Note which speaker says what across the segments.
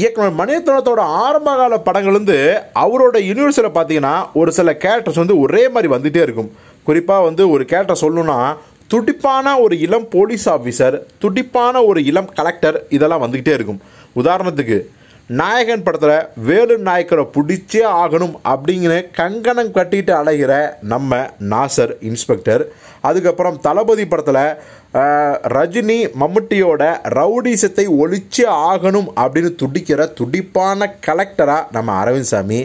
Speaker 1: இயக்குனர் மணித்தனத்தோட ஆரம்ப கால படங்கள் வந்து அவரோட யூனிவர்ஸில் பார்த்தீங்கன்னா ஒரு சில கேரக்டர்ஸ் வந்து ஒரே மாதிரி வந்துகிட்டே இருக்கும் குறிப்பாக வந்து ஒரு கேரக்டர் சொல்லணும்னா துடிப்பான ஒரு இளம் போலீஸ் ஆஃபீஸர் துடிப்பான ஒரு இளம் கலெக்டர் இதெல்லாம் வந்துக்கிட்டே இருக்கும் உதாரணத்துக்கு நாயகன் படத்தில் வேலு நாயக்கரை பிடிச்சே ஆகணும் அப்படிங்கிற கங்கணம் கட்டிட்டு அலைகிற நம்ம நாசர் இன்ஸ்பெக்டர் அதுக்கப்புறம் தளபதி படத்தில் ரஜினி மம்முட்டியோட ரவுடிசத்தை ஒழிச்சே ஆகணும் அப்படின்னு துடிக்கிற துடிப்பான கலெக்டராக நம்ம அரவிந்த் சாமி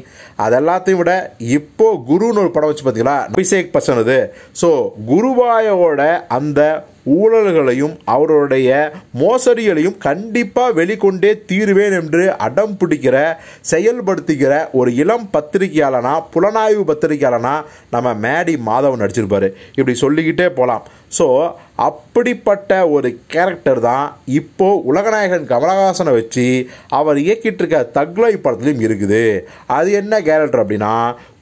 Speaker 1: அதெல்லாத்தையும் விட இப்போது குருன்னு ஒரு படம் வச்சு பார்த்தீங்களா அபிஷேக் பசனது அது ஸோ குருவாயோட அந்த ஊழல்களையும் அவருடைய மோசடிகளையும் கண்டிப்பாக வெளிக்கொண்டே தீருவேன் என்று அடம் பிடிக்கிற செயல்படுத்துகிற ஒரு இளம் பத்திரிகையாளனா புலனாய்வு பத்திரிகையாளனா நம்ம மேடி மாதவன் நடிச்சிருப்பார் இப்படி சொல்லிக்கிட்டே போகலாம் ஸோ அப்படிப்பட்ட ஒரு கேரக்டர் தான் இப்போது உலகநாயகன் கமலஹாசனை வச்சு அவர் இயக்கிட்டு இருக்க தக்லை படத்துலையும் இருக்குது அது என்ன கேரக்டர் அப்படின்னா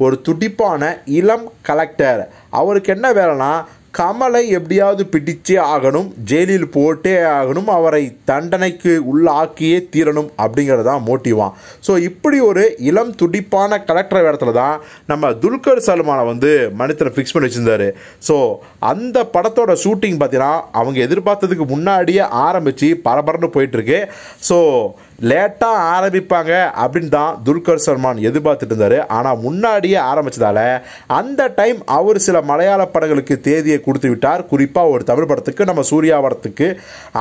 Speaker 1: ஒரு துடிப்பான இளம் கலெக்டர் அவருக்கு என்ன வேலைன்னா கமலை எப்படியாவது பிடிச்சே ஆகணும் ஜெயிலில் போட்டே ஆகணும் அவரை தண்டனைக்கு உள்ளாக்கியே தீரணும் அப்படிங்கிறது தான் மோட்டிவான் ஸோ இப்படி ஒரு இளம் துடிப்பான கலெக்டர் இடத்துல தான் நம்ம துல்கர் சல்மானை வந்து மனிதனை ஃபிக்ஸ் பண்ணி வச்சுருந்தார் ஸோ அந்த படத்தோட ஷூட்டிங் பார்த்தீங்கன்னா அவங்க எதிர்பார்த்ததுக்கு முன்னாடியே ஆரம்பித்து பரபரன்னு போயிட்டுருக்கு ஸோ லேட்டாக ஆரம்பிப்பாங்க அப்படின்னு தான் துல்கர் சல்மான் எதிர்பார்த்துட்டு இருந்தார் ஆனால் முன்னாடியே ஆரம்பித்ததால் அந்த டைம் அவர் சில மலையாள படங்களுக்கு தேதியை கொடுத்து விட்டார் குறிப்பாக ஒரு தமிழ் படத்துக்கு நம்ம சூர்யா படத்துக்கு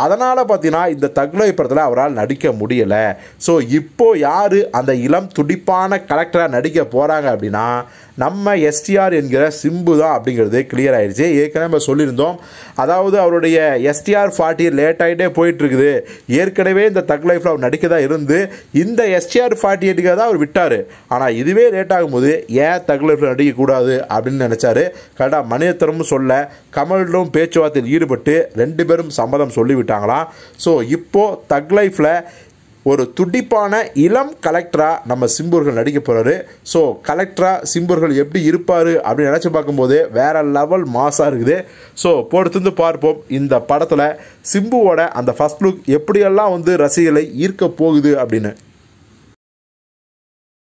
Speaker 1: அதனால் பார்த்தீங்கன்னா இந்த தகுலை படத்தில் அவரால் நடிக்க முடியலை ஸோ இப்போது யார் அந்த இளம் துடிப்பான கலெக்டராக நடிக்க போகிறாங்க அப்படின்னா நம்ம எஸ்டிஆர் என்கிற சிம்பு தான் அப்படிங்கிறது கிளியர் ஆயிடுச்சு ஏற்கனவே நம்ம சொல்லியிருந்தோம் அதாவது அவருடைய எஸ்டிஆர் ஃபார்ட்டி லேட் ஆகிட்டே போயிட்டுருக்குது ஏற்கனவே இந்த தக் லைஃப்பில் அவர் நடிக்க தான் இருந்து இந்த எஸ்டிஆர் ஃபார்ட்டி எயிட்டுக்காக தான் அவர் விட்டார் ஆனால் இதுவே லேட் ஆகும்போது ஏன் தக் லைஃப்பில் நடிக்கக்கூடாது அப்படின்னு நினச்சாரு கரெக்டாக மனிதத்தரமும் சொல்ல கமலும் பேச்சுவார்த்தையில் ஈடுபட்டு ரெண்டு பேரும் சம்மதம் சொல்லிவிட்டாங்களாம் ஸோ இப்போது தக் லைஃப்பில் ஒரு துடிப்பான இளம் கலெக்டராக நம்ம சிம்பூர்கள் நடிக்க போகிறாரு ஸோ கலெக்டராக சிம்புர்கள் எப்படி இருப்பார் அப்படின்னு நினச்சி பார்க்கும்போது வேறு லெவல் மாசாக இருக்குது ஸோ பொறுத்திருந்து பார்ப்போம் இந்த படத்தில் சிம்புவோட அந்த ஃபஸ்ட் லுக் எப்படியெல்லாம் வந்து ரசிகளை ஈர்க்க போகுது அப்படின்னு